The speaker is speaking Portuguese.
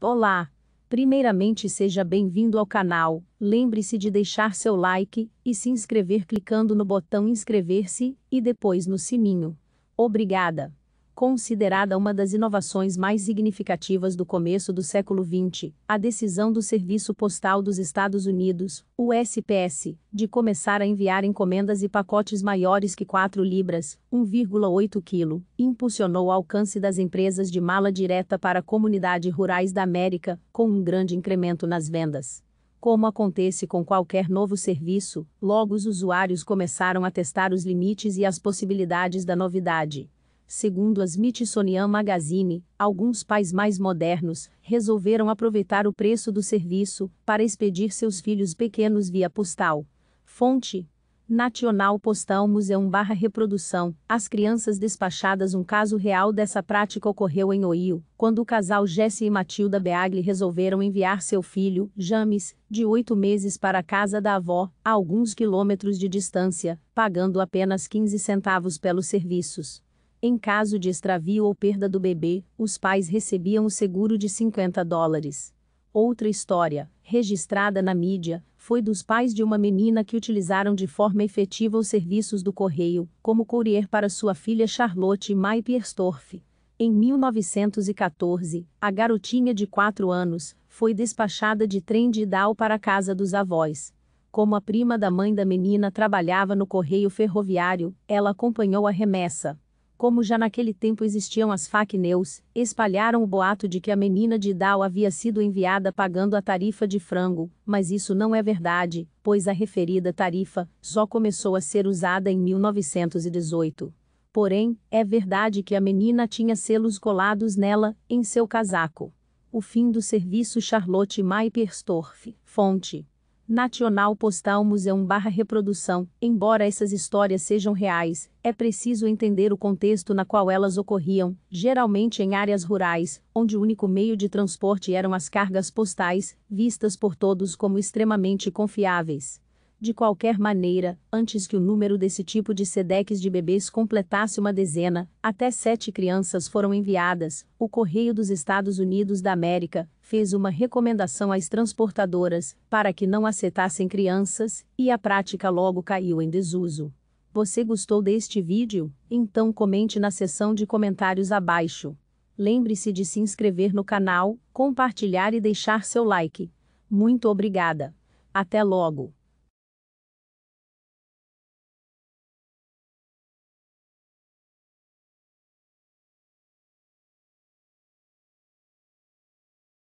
Olá! Primeiramente seja bem-vindo ao canal, lembre-se de deixar seu like e se inscrever clicando no botão inscrever-se e depois no sininho. Obrigada! Considerada uma das inovações mais significativas do começo do século XX, a decisão do Serviço Postal dos Estados Unidos, o SPS, de começar a enviar encomendas e pacotes maiores que 4 libras, 1,8 kg, impulsionou o alcance das empresas de mala direta para comunidades rurais da América, com um grande incremento nas vendas. Como acontece com qualquer novo serviço, logo os usuários começaram a testar os limites e as possibilidades da novidade Segundo a Smithsonian Magazine, alguns pais mais modernos resolveram aproveitar o preço do serviço para expedir seus filhos pequenos via postal. Fonte: Nacional Postal Museum barra reprodução. As crianças despachadas Um caso real dessa prática ocorreu em Ohio, quando o casal Jesse e Matilda Beagli resolveram enviar seu filho, James, de oito meses para a casa da avó, a alguns quilômetros de distância, pagando apenas 15 centavos pelos serviços. Em caso de extravio ou perda do bebê, os pais recebiam o seguro de 50 dólares. Outra história, registrada na mídia, foi dos pais de uma menina que utilizaram de forma efetiva os serviços do correio, como courier para sua filha Charlotte Pierstorff. Em 1914, a garotinha de 4 anos foi despachada de trem de Idal para a casa dos avós. Como a prima da mãe da menina trabalhava no correio ferroviário, ela acompanhou a remessa como já naquele tempo existiam as fake news, espalharam o boato de que a menina de Dal havia sido enviada pagando a tarifa de frango, mas isso não é verdade, pois a referida tarifa só começou a ser usada em 1918. Porém, é verdade que a menina tinha selos colados nela, em seu casaco. O fim do serviço Charlotte Maiperstorff, fonte. Nacional Postal Museum barra reprodução, embora essas histórias sejam reais, é preciso entender o contexto na qual elas ocorriam, geralmente em áreas rurais, onde o único meio de transporte eram as cargas postais, vistas por todos como extremamente confiáveis. De qualquer maneira, antes que o número desse tipo de SEDECs de bebês completasse uma dezena, até sete crianças foram enviadas. O Correio dos Estados Unidos da América fez uma recomendação às transportadoras para que não aceitassem crianças, e a prática logo caiu em desuso. Você gostou deste vídeo? Então comente na seção de comentários abaixo. Lembre-se de se inscrever no canal, compartilhar e deixar seu like. Muito obrigada. Até logo!